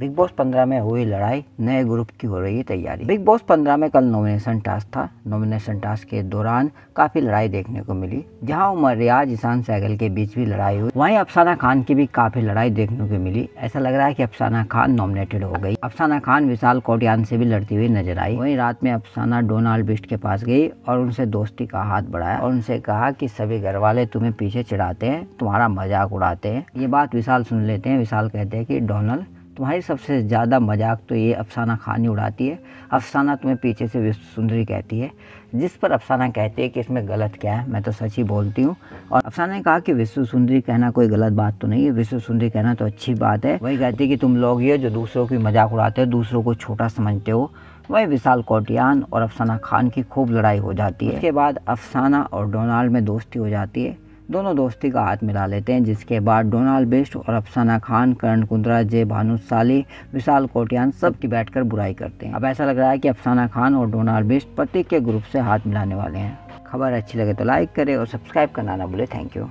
big boss 15 में हुई लड़ाई नए ग्रुप की हो रही है तैयारी बिग बॉस 15 में कल नॉमिनेशन टास्क था नॉमिनेशन टास्क के दौरान काफी लड़ाई देखने को मिली जहां उमर रियाज ईशान सहगल के बीच भी लड़ाई हुई वहीं अफसाना खान की भी काफी लड़ाई देखने को मिली ऐसा लग रहा है कि अफसाना खान नॉमिनेटेड हो गई अफसाना खान विशाल कोटियान से भी लड़ती हुई नजर आई वही रात में अफसाना डोनाल्ड बिस्ट के पास गई और उनसे दोस्ती का हाथ बढ़ाया और उनसे कहा की सभी घर वाले तुम्हें पीछे चढ़ाते हैं तुम्हारा मजाक उड़ाते हैं ये बात विशाल सुन लेते हैं विशाल कहते हैं की डोनाल्ड तुम्हारी सबसे ज़्यादा मजाक तो ये अफसाना खान ही उड़ाती है अफसाना तुम्हें पीछे से विश्व सुंदरी कहती है जिस पर अफसाना कहती है कि इसमें गलत क्या है मैं तो सच ही बोलती हूँ और अफसाना ने कहा कि विश्व सुंदरी कहना कोई गलत बात तो नहीं है विश्व सुंदरी कहना तो अच्छी बात है वही कहती है कि तुम लोग ये जो दूसरों की मजाक उड़ाते हो दूसरों को छोटा समझते हो वही विशाल कोटियान और अफसाना खान की खूब लड़ाई हो जाती है इसके बाद अफसाना और डोनाल्ड में दोस्ती हो जाती है दोनों दोस्ती का हाथ मिला लेते हैं जिसके बाद डोनाल्ड बेस्ट और अफसाना खान करण कुंद्रा जय भानुशाली विशाल कोटियान सब की बैठकर बुराई करते हैं अब ऐसा लग रहा है कि अफसाना खान और डोनाल्ड बेस्ट पति के ग्रुप से हाथ मिलाने वाले हैं खबर अच्छी लगे तो लाइक करें और सब्सक्राइब करना ना भूलें थैंक यू